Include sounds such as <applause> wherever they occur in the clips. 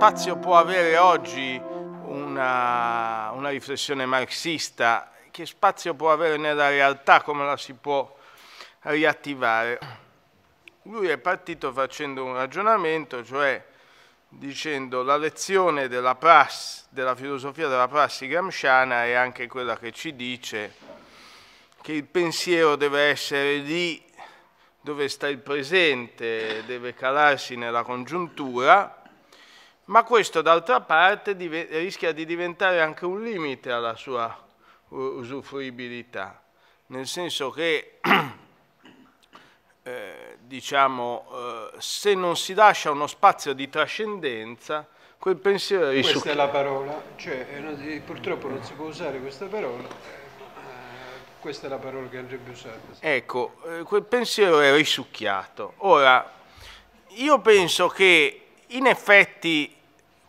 spazio può avere oggi una, una riflessione marxista? Che spazio può avere nella realtà? Come la si può riattivare? Lui è partito facendo un ragionamento, cioè dicendo la lezione della, prassi, della filosofia della prassi gramsciana è anche quella che ci dice che il pensiero deve essere lì dove sta il presente, deve calarsi nella congiuntura ma questo d'altra parte rischia di diventare anche un limite alla sua usufruibilità, nel senso che <clears throat> eh, diciamo, eh, se non si lascia uno spazio di trascendenza, quel pensiero è risucchiato. Questa è la parola, cioè, eh, purtroppo non si può usare questa parola, eh, questa è la parola che andrebbe usata. Ecco, eh, quel pensiero è risucchiato. Ora, io penso che in effetti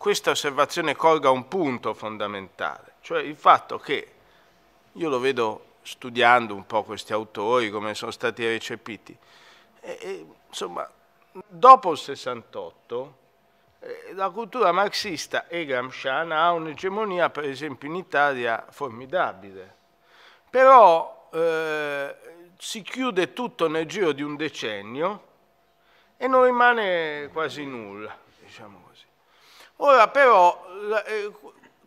questa osservazione colga un punto fondamentale, cioè il fatto che io lo vedo studiando un po' questi autori, come sono stati recepiti, e, e, insomma, dopo il 68 eh, la cultura marxista e gramsciana ha un'egemonia, per esempio in Italia, formidabile. Però eh, si chiude tutto nel giro di un decennio e non rimane quasi nulla, diciamo così. Ora però eh,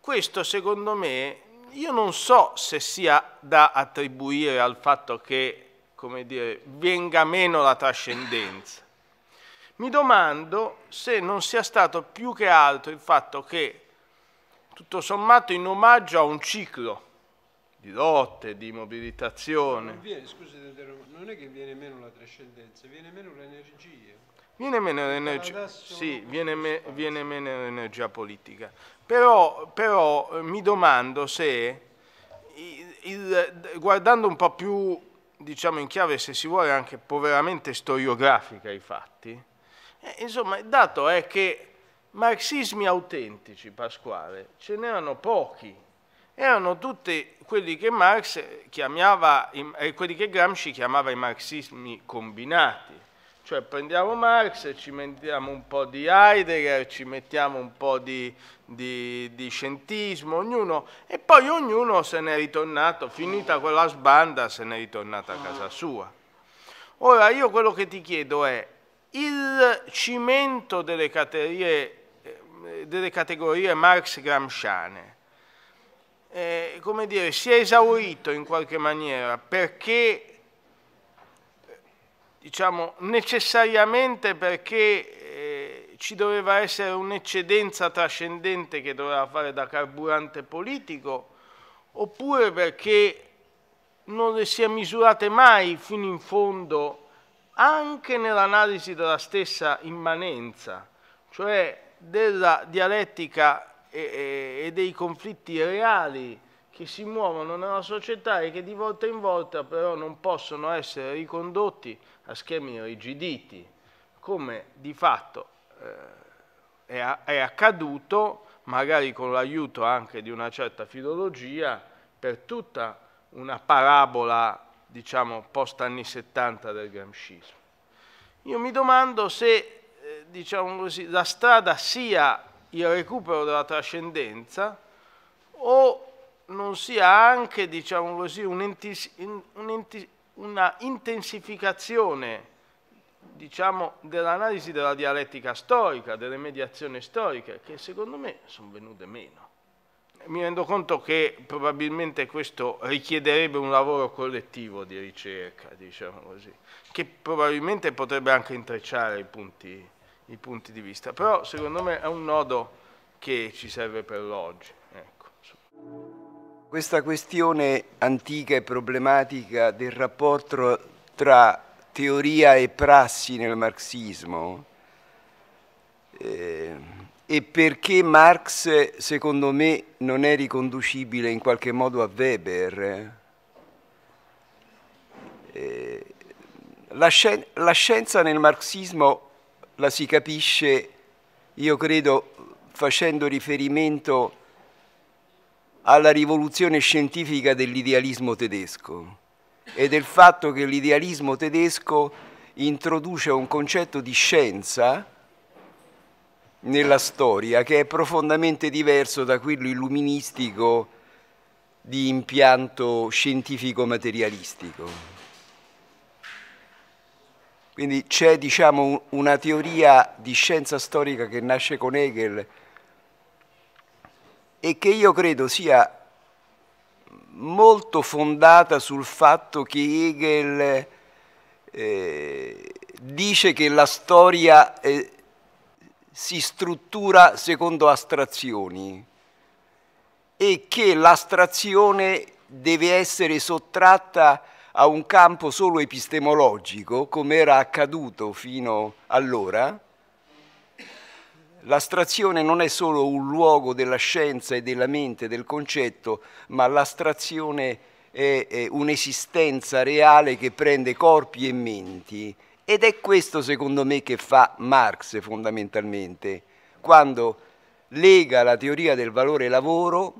questo secondo me io non so se sia da attribuire al fatto che, come dire, venga meno la trascendenza. Mi domando se non sia stato più che altro il fatto che, tutto sommato, in omaggio a un ciclo di lotte, di mobilitazione... Non, viene, scusate, non è che viene meno la trascendenza, viene meno l'energia. Viene meno l'energia, sì, viene, me, viene meno l'energia politica, però, però, eh, mi domando se, il, il, guardando un po' più, diciamo in chiave se si vuole anche poveramente storiografica i fatti, eh, insomma il dato è che marxismi autentici, Pasquale, ce n'erano pochi, erano tutti quelli che Marx chiamava, eh, quelli che Gramsci chiamava i marxismi combinati cioè prendiamo Marx, ci mettiamo un po' di Heidegger, ci mettiamo un po' di, di, di scientismo, ognuno, e poi ognuno se n'è ritornato, finita quella sbanda, se n'è ritornato a casa sua. Ora io quello che ti chiedo è, il cimento delle categorie, eh, delle categorie marx-gramsciane, eh, come dire, si è esaurito in qualche maniera perché diciamo, necessariamente perché eh, ci doveva essere un'eccedenza trascendente che doveva fare da carburante politico, oppure perché non le si è misurate mai fino in fondo anche nell'analisi della stessa immanenza, cioè della dialettica e, e, e dei conflitti reali che si muovono nella società e che di volta in volta però non possono essere ricondotti a schemi rigiditi, come di fatto eh, è, è accaduto, magari con l'aiuto anche di una certa filologia, per tutta una parabola, diciamo, post anni 70 del Gramscismo. Io mi domando se, eh, diciamo così, la strada sia il recupero della trascendenza o non sia anche, diciamo così, una intensificazione diciamo, dell'analisi della dialettica storica, delle mediazioni storiche, che secondo me sono venute meno. Mi rendo conto che probabilmente questo richiederebbe un lavoro collettivo di ricerca, diciamo così, che probabilmente potrebbe anche intrecciare i punti, i punti di vista, però secondo me è un nodo che ci serve per l'oggi. Ecco. Questa questione antica e problematica del rapporto tra teoria e prassi nel marxismo eh, e perché Marx, secondo me, non è riconducibile in qualche modo a Weber. Eh, eh la, scien la scienza nel marxismo la si capisce, io credo, facendo riferimento a alla rivoluzione scientifica dell'idealismo tedesco e del fatto che l'idealismo tedesco introduce un concetto di scienza nella storia che è profondamente diverso da quello illuministico di impianto scientifico-materialistico. Quindi c'è diciamo, una teoria di scienza storica che nasce con Hegel e che io credo sia molto fondata sul fatto che Hegel eh, dice che la storia eh, si struttura secondo astrazioni e che l'astrazione deve essere sottratta a un campo solo epistemologico, come era accaduto fino allora, L'astrazione non è solo un luogo della scienza e della mente, del concetto, ma l'astrazione è, è un'esistenza reale che prende corpi e menti. Ed è questo secondo me che fa Marx fondamentalmente, quando lega la teoria del valore lavoro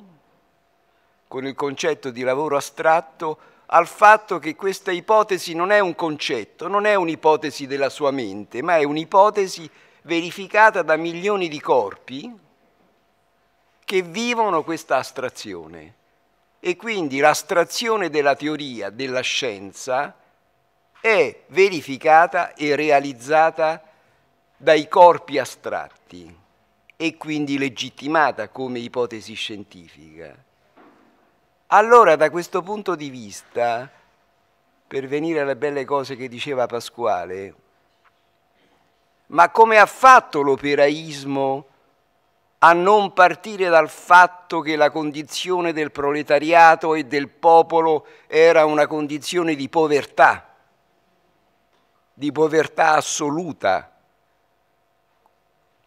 con il concetto di lavoro astratto al fatto che questa ipotesi non è un concetto, non è un'ipotesi della sua mente, ma è un'ipotesi verificata da milioni di corpi che vivono questa astrazione. E quindi l'astrazione della teoria, della scienza, è verificata e realizzata dai corpi astratti e quindi legittimata come ipotesi scientifica. Allora, da questo punto di vista, per venire alle belle cose che diceva Pasquale, ma come ha fatto l'operaismo a non partire dal fatto che la condizione del proletariato e del popolo era una condizione di povertà, di povertà assoluta,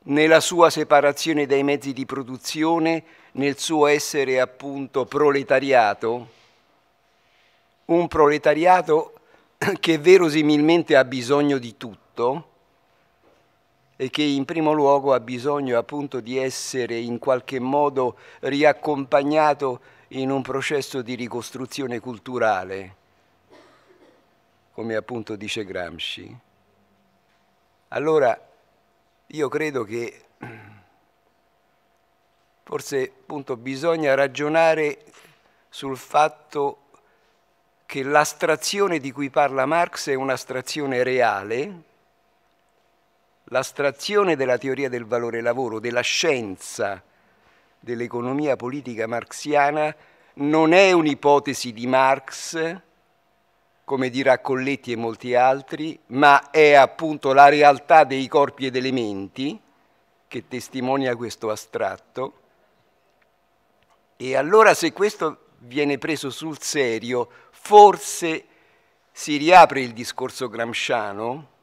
nella sua separazione dai mezzi di produzione, nel suo essere appunto proletariato, un proletariato che verosimilmente ha bisogno di tutto, e che in primo luogo ha bisogno appunto di essere in qualche modo riaccompagnato in un processo di ricostruzione culturale, come appunto dice Gramsci. Allora io credo che forse appunto bisogna ragionare sul fatto che l'astrazione di cui parla Marx è un'astrazione reale, l'astrazione della teoria del valore lavoro, della scienza dell'economia politica marxiana, non è un'ipotesi di Marx, come dirà Colletti e molti altri, ma è appunto la realtà dei corpi ed elementi che testimonia questo astratto. E allora se questo viene preso sul serio, forse si riapre il discorso gramsciano,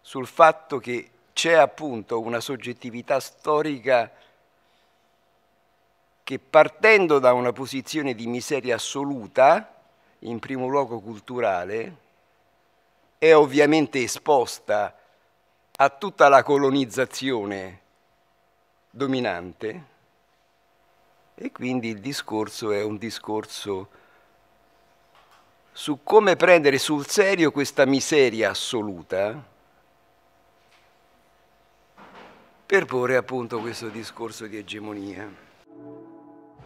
sul fatto che c'è appunto una soggettività storica che partendo da una posizione di miseria assoluta, in primo luogo culturale, è ovviamente esposta a tutta la colonizzazione dominante e quindi il discorso è un discorso su come prendere sul serio questa miseria assoluta per porre appunto questo discorso di egemonia.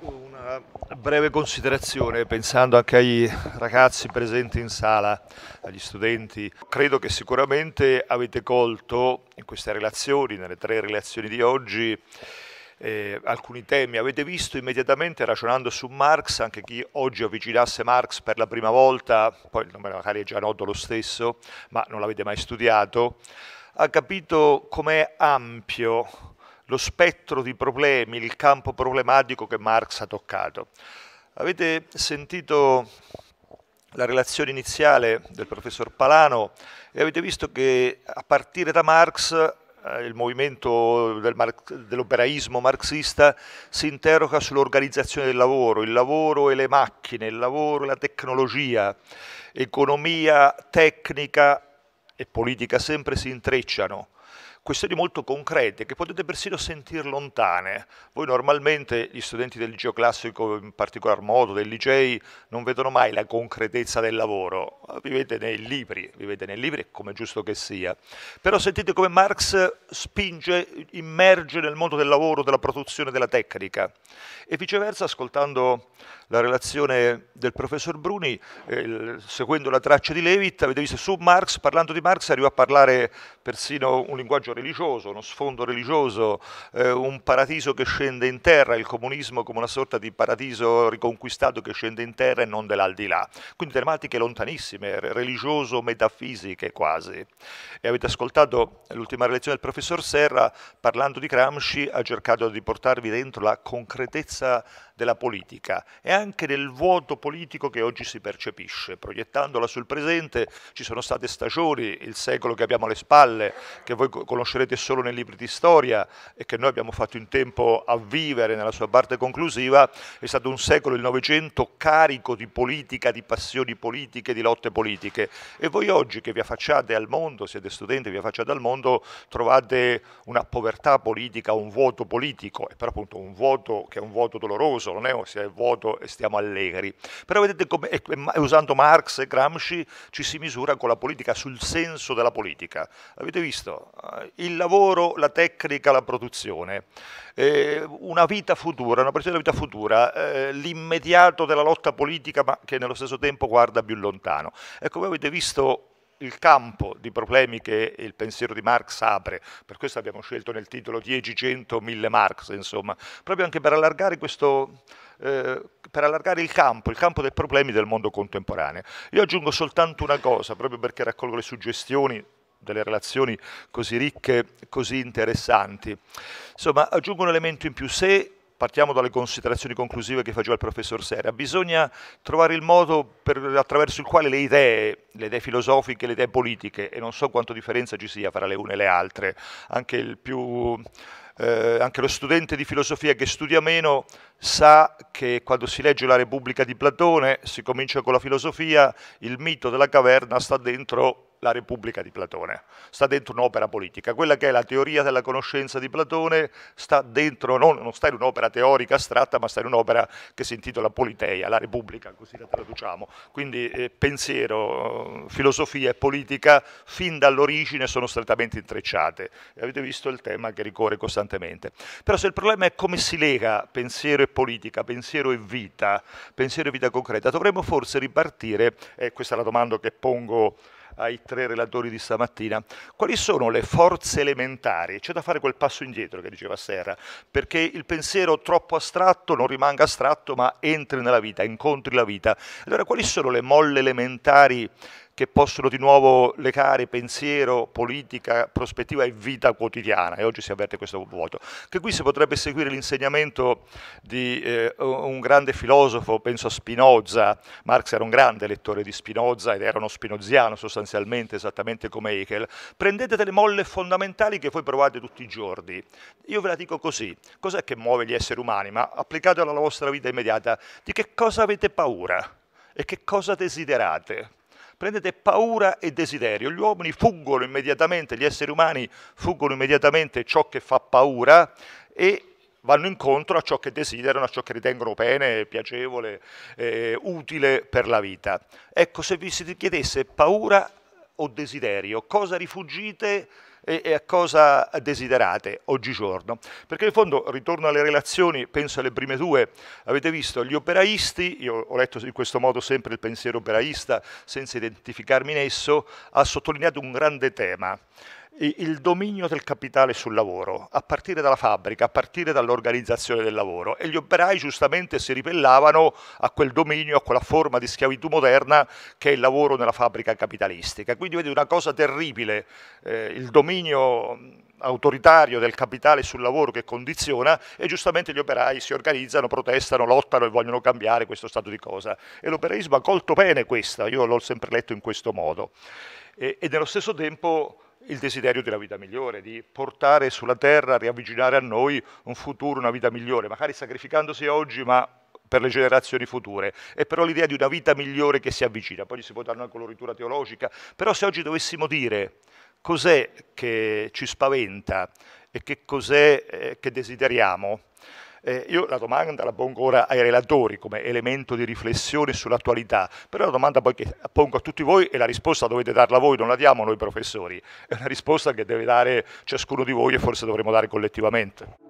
Una breve considerazione pensando anche ai ragazzi presenti in sala, agli studenti. Credo che sicuramente avete colto in queste relazioni, nelle tre relazioni di oggi, eh, alcuni temi. Avete visto immediatamente, ragionando su Marx, anche chi oggi avvicinasse Marx per la prima volta, poi magari è già noto lo stesso, ma non l'avete mai studiato, ha capito com'è ampio lo spettro di problemi, il campo problematico che Marx ha toccato. Avete sentito la relazione iniziale del professor Palano e avete visto che a partire da Marx eh, il movimento del marx, dell'operaismo marxista si interroga sull'organizzazione del lavoro, il lavoro e le macchine, il lavoro e la tecnologia, economia tecnica e politica sempre si intrecciano questioni molto concrete che potete persino sentire lontane. Voi normalmente gli studenti del geoclassico, in particolar modo licei, non vedono mai la concretezza del lavoro, vivete nei libri, vivete nei libri come giusto che sia. Però sentite come Marx spinge, immerge nel mondo del lavoro, della produzione, della tecnica. E viceversa, ascoltando la relazione del professor Bruni, eh, seguendo la traccia di Levitt, avete visto su Marx, parlando di Marx, arriva a parlare persino un linguaggio religioso, uno sfondo religioso, eh, un paradiso che scende in terra, il comunismo come una sorta di paradiso riconquistato che scende in terra e non dell'aldilà. Quindi tematiche lontanissime, religioso-metafisiche quasi. E avete ascoltato l'ultima lezione del professor Serra, parlando di Gramsci, ha cercato di portarvi dentro la concretezza della politica e anche del vuoto politico che oggi si percepisce. Proiettandola sul presente ci sono state stagioni, il secolo che abbiamo alle spalle, che voi conoscerete solo nei libri di storia e che noi abbiamo fatto in tempo a vivere nella sua parte conclusiva, è stato un secolo, il Novecento, carico di politica, di passioni politiche, di lotte politiche. E voi oggi che vi affacciate al mondo, siete studenti, vi affacciate al mondo, trovate una povertà politica, un vuoto politico, e per appunto un vuoto che è un vuoto doloroso, solo, non è che sia vuoto e stiamo allegri. Però vedete come usando Marx e Gramsci ci si misura con la politica, sul senso della politica. Avete visto? Eh, il lavoro, la tecnica, la produzione. Eh, una vita futura, una presenza della vita futura, eh, l'immediato della lotta politica ma che nello stesso tempo guarda più lontano. E come avete visto il campo di problemi che il pensiero di Marx apre, per questo abbiamo scelto nel titolo 10, 100, 1000 Marx, insomma, proprio anche per allargare, questo, eh, per allargare il campo, il campo dei problemi del mondo contemporaneo. Io aggiungo soltanto una cosa, proprio perché raccolgo le suggestioni delle relazioni così ricche, così interessanti. Insomma, aggiungo un elemento in più. Se partiamo dalle considerazioni conclusive che faceva il professor Serra, bisogna trovare il modo per, attraverso il quale le idee, le idee filosofiche, le idee politiche, e non so quanto differenza ci sia fra le une e le altre, anche, più, eh, anche lo studente di filosofia che studia meno sa che quando si legge la Repubblica di Platone, si comincia con la filosofia, il mito della caverna sta dentro la Repubblica di Platone, sta dentro un'opera politica, quella che è la teoria della conoscenza di Platone sta dentro, non, non sta in un'opera teorica astratta, ma sta in un'opera che si intitola Politeia, la Repubblica, così la traduciamo, quindi eh, pensiero, eh, filosofia e politica fin dall'origine sono strettamente intrecciate, e avete visto il tema che ricorre costantemente, però se il problema è come si lega pensiero e politica, pensiero e vita, pensiero e vita concreta, dovremmo forse ripartire, eh, questa è la domanda che pongo ai tre relatori di stamattina. Quali sono le forze elementari? C'è da fare quel passo indietro che diceva Serra, perché il pensiero troppo astratto non rimanga astratto ma entri nella vita, incontri la vita. Allora quali sono le molle elementari che possono di nuovo legare pensiero, politica, prospettiva e vita quotidiana e oggi si avverte questo vuoto. Che qui si potrebbe seguire l'insegnamento di eh, un grande filosofo, penso a Spinoza, Marx era un grande lettore di Spinoza ed era uno spinoziano sostanzialmente, esattamente come Hegel, prendete delle molle fondamentali che voi provate tutti i giorni. Io ve la dico così, cos'è che muove gli esseri umani, ma applicatelo alla vostra vita immediata, di che cosa avete paura e che cosa desiderate? prendete paura e desiderio. Gli uomini fuggono immediatamente, gli esseri umani fuggono immediatamente ciò che fa paura e vanno incontro a ciò che desiderano, a ciò che ritengono bene, piacevole, eh, utile per la vita. Ecco, se vi si chiedesse paura o desiderio, cosa rifugite? e, e a cosa desiderate oggigiorno. Perché in fondo, ritorno alle relazioni, penso alle prime due, avete visto gli operaisti, io ho letto in questo modo sempre il pensiero operaista senza identificarmi in esso, ha sottolineato un grande tema il dominio del capitale sul lavoro, a partire dalla fabbrica, a partire dall'organizzazione del lavoro. E gli operai giustamente si ribellavano a quel dominio, a quella forma di schiavitù moderna che è il lavoro nella fabbrica capitalistica. Quindi vedi una cosa terribile, eh, il dominio autoritario del capitale sul lavoro che condiziona e giustamente gli operai si organizzano, protestano, lottano e vogliono cambiare questo stato di cosa. E l'operaismo ha colto bene questo, io l'ho sempre letto in questo modo. E, e nello stesso tempo il desiderio di una vita migliore, di portare sulla terra, riavvicinare a noi un futuro, una vita migliore, magari sacrificandosi oggi, ma per le generazioni future. È però l'idea di una vita migliore che si avvicina, poi ci si può dare una coloritura teologica, però se oggi dovessimo dire cos'è che ci spaventa e che cos'è eh, che desideriamo, eh, io la domanda la pongo ora ai relatori come elemento di riflessione sull'attualità, però la domanda poi che pongo a tutti voi e la risposta dovete darla voi, non la diamo noi professori, è una risposta che deve dare ciascuno di voi e forse dovremo dare collettivamente.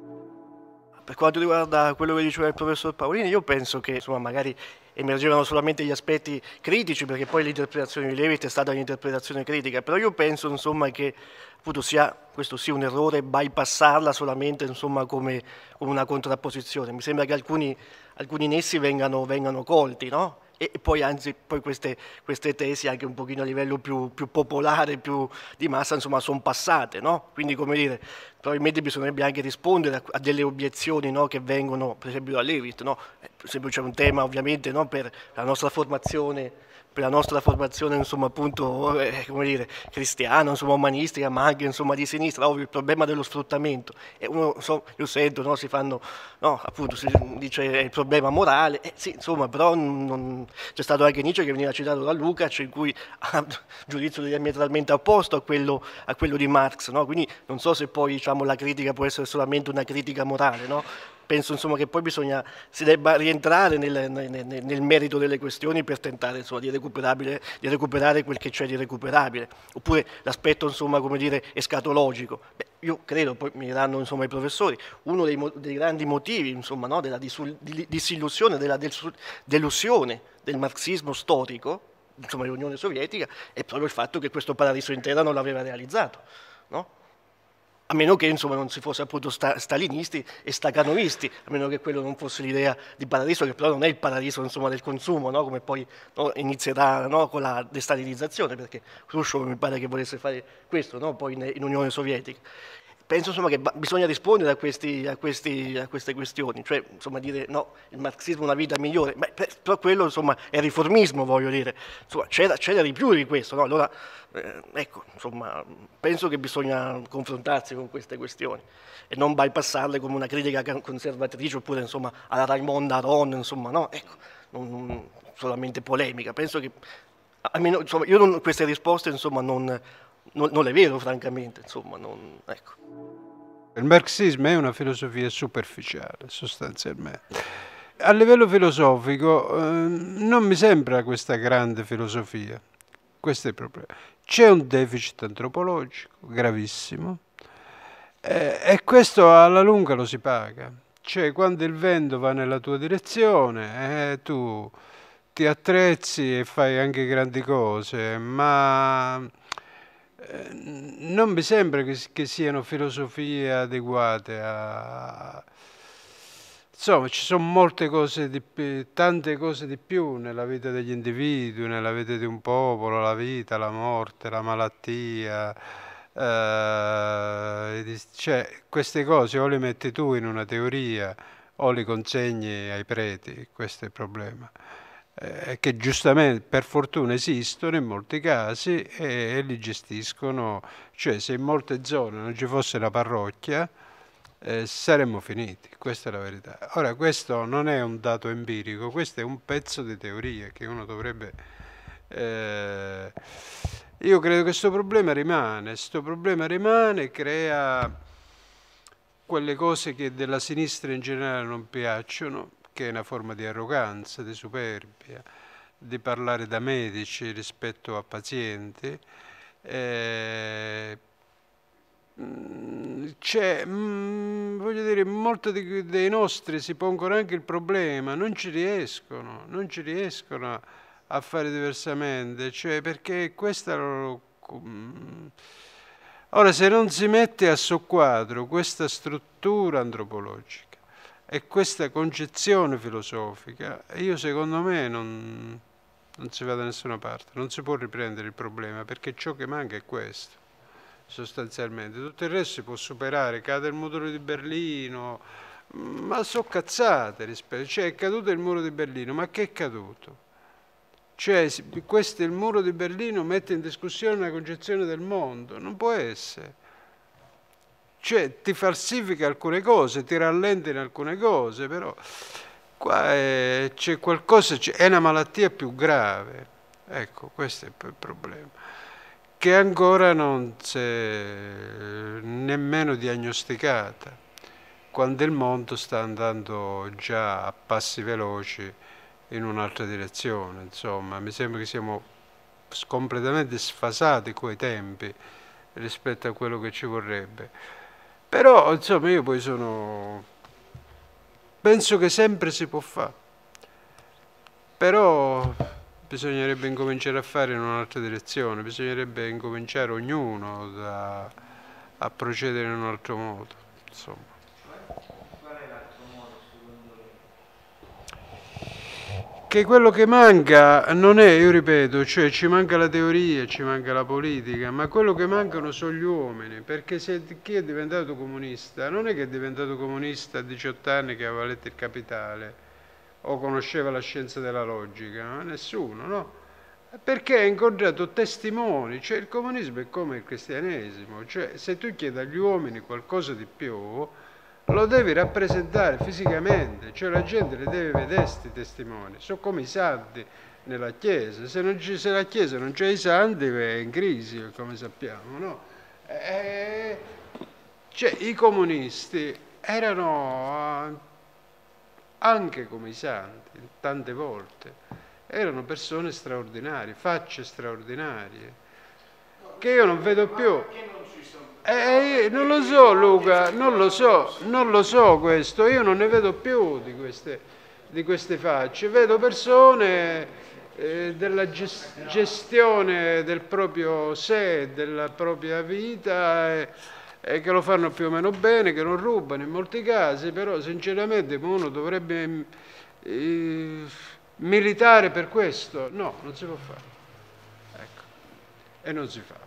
Per quanto riguarda quello che diceva il professor Paolini, io penso che insomma, magari emergevano solamente gli aspetti critici, perché poi l'interpretazione di Levitt è stata un'interpretazione critica, però io penso insomma, che appunto, sia, questo sia un errore bypassarla solamente insomma, come, come, una contrapposizione. Mi sembra che alcuni, alcuni nessi vengano, vengano colti, no? e poi anzi poi queste, queste, tesi anche un pochino a livello più, più popolare, più di massa, insomma sono passate, no? Quindi come dire, probabilmente bisognerebbe anche rispondere a, a delle obiezioni no, che vengono per esempio da Levit, no? Eh, per esempio c'è un tema ovviamente no, per la nostra formazione per la nostra formazione insomma, appunto, eh, dire, cristiana, insomma, umanistica, ma anche insomma, di sinistra, ovvio il problema dello sfruttamento. E uno, so, io sento, no, si fanno, no, appunto, si dice è il problema morale, eh, sì, insomma, però non... c'è stato anche Nietzsche che veniva citato da Lukács, in cui <laughs> ha un giudizio diametralmente opposto a quello, a quello di Marx, no? quindi non so se poi diciamo, la critica può essere solamente una critica morale, no? penso insomma, che poi bisogna, si debba rientrare nel, nel, nel, nel merito delle questioni per tentare insomma, di recuperare recuperabile, di recuperare quel che c'è di recuperabile, oppure l'aspetto insomma, come dire, escatologico. Beh, io credo, poi mi diranno insomma, i professori, uno dei, dei grandi motivi insomma, no, della disul, disillusione, della delusione del marxismo storico, insomma dell'Unione Sovietica, è proprio il fatto che questo paradiso intero non l'aveva realizzato. No? a meno che insomma, non si fosse appunto sta stalinisti e stacanovisti, a meno che quello non fosse l'idea di paradiso, che però non è il paradiso insomma, del consumo, no? come poi no? inizierà no? con la destalinizzazione, perché Khrushchev mi pare che volesse fare questo poi in, in Unione Sovietica penso insomma, che bisogna rispondere a, questi, a, questi, a queste questioni, cioè insomma, dire no, il marxismo è una vita migliore, Beh, però quello insomma, è riformismo, voglio dire, c'era, di più di questo, no? allora eh, ecco, penso che bisogna confrontarsi con queste questioni e non bypassarle come una critica conservatrice oppure alla Raimonda Aron, insomma, no? ecco, non, non solamente polemica, penso che almeno, io non, queste risposte non non, non è vero francamente, insomma, non, ecco. Il marxismo è una filosofia superficiale sostanzialmente. A livello filosofico eh, non mi sembra questa grande filosofia, questo è il problema. C'è un deficit antropologico gravissimo eh, e questo alla lunga lo si paga. Cioè quando il vento va nella tua direzione eh, tu ti attrezzi e fai anche grandi cose, ma eh, non mi sembra che, che, siano filosofie adeguate a... Insomma, ci sono molte cose di tante cose di più nella vita degli individui, nella vita di un popolo, la vita, la morte, la malattia. Eh, cioè, queste cose o le metti tu in una teoria o le consegni ai preti, questo è il problema eh, che giustamente per fortuna esistono in molti casi e, e, li gestiscono, cioè se in molte zone non ci fosse la parrocchia eh, saremmo finiti, questa è la verità. Ora questo non è un dato empirico, questo è un pezzo di teoria che uno dovrebbe... Eh, io credo che questo problema rimane, questo problema rimane, crea quelle cose che della sinistra in generale non piacciono, che è una forma di arroganza, di superbia, di parlare da medici rispetto a pazienti. Eh, mm, c'è, mm, voglio dire, molti dei nostri si pongono anche il problema, non ci riescono, non ci riescono a fare diversamente, cioè perché questa mm. Ora, se non si mette a soqquadro questa struttura antropologica, e questa concezione filosofica, io secondo me non, non si va da nessuna parte, non si può riprendere il problema perché ciò che manca è questo sostanzialmente. Tutto il resto si può superare, cade il muro di Berlino, mm, ma so cazzate rispetto, cioè è caduto il muro di Berlino, ma che è caduto? Cioè questo il muro di Berlino mette in discussione la concezione del mondo, non può essere. Cioè ti falsifica alcune cose, ti rallenta in alcune cose, però qua è, eh, c'è qualcosa, è una malattia più grave. Ecco, questo è il problema, che ancora non si è eh, nemmeno diagnosticata, quando il mondo sta andando già a passi veloci in un'altra direzione. Insomma, mi sembra che siamo completamente sfasati coi tempi rispetto a quello che ci vorrebbe. Però, insomma, io poi sono... Penso che sempre si può fare. Però bisognerebbe incominciare a fare in un'altra direzione, bisognerebbe incominciare ognuno da... a procedere in un altro modo, insomma. che quello che manca non è, io ripeto, cioè ci manca la teoria, ci manca la politica, ma quello che mancano sono gli uomini, perché se chi è diventato comunista non è che è diventato comunista a 18 anni che aveva letto il capitale o conosceva la scienza della logica, ma nessuno, no? Perché ha incontrato testimoni, cioè il comunismo è come il cristianesimo, cioè se tu chiedi agli uomini qualcosa di più, lo devi rappresentare fisicamente, cioè la gente le deve vedere questi testimoni, sono come i santi nella Chiesa, se, ci, se la Chiesa non c'è i santi è in crisi, come sappiamo, no? E, cioè, i comunisti erano eh, anche come i santi, tante volte, erano persone straordinarie, facce straordinarie, che io non vedo più. Eh, eh, non lo so Luca, non lo so, non lo so questo, io non ne vedo più di queste, di queste facce, vedo persone eh, della gestione del proprio sé, della propria vita eh, eh, che lo fanno più o meno bene, che non rubano in molti casi, però sinceramente uno dovrebbe mm, eh, militare per questo, no, non si può fare ecco. e non si fa.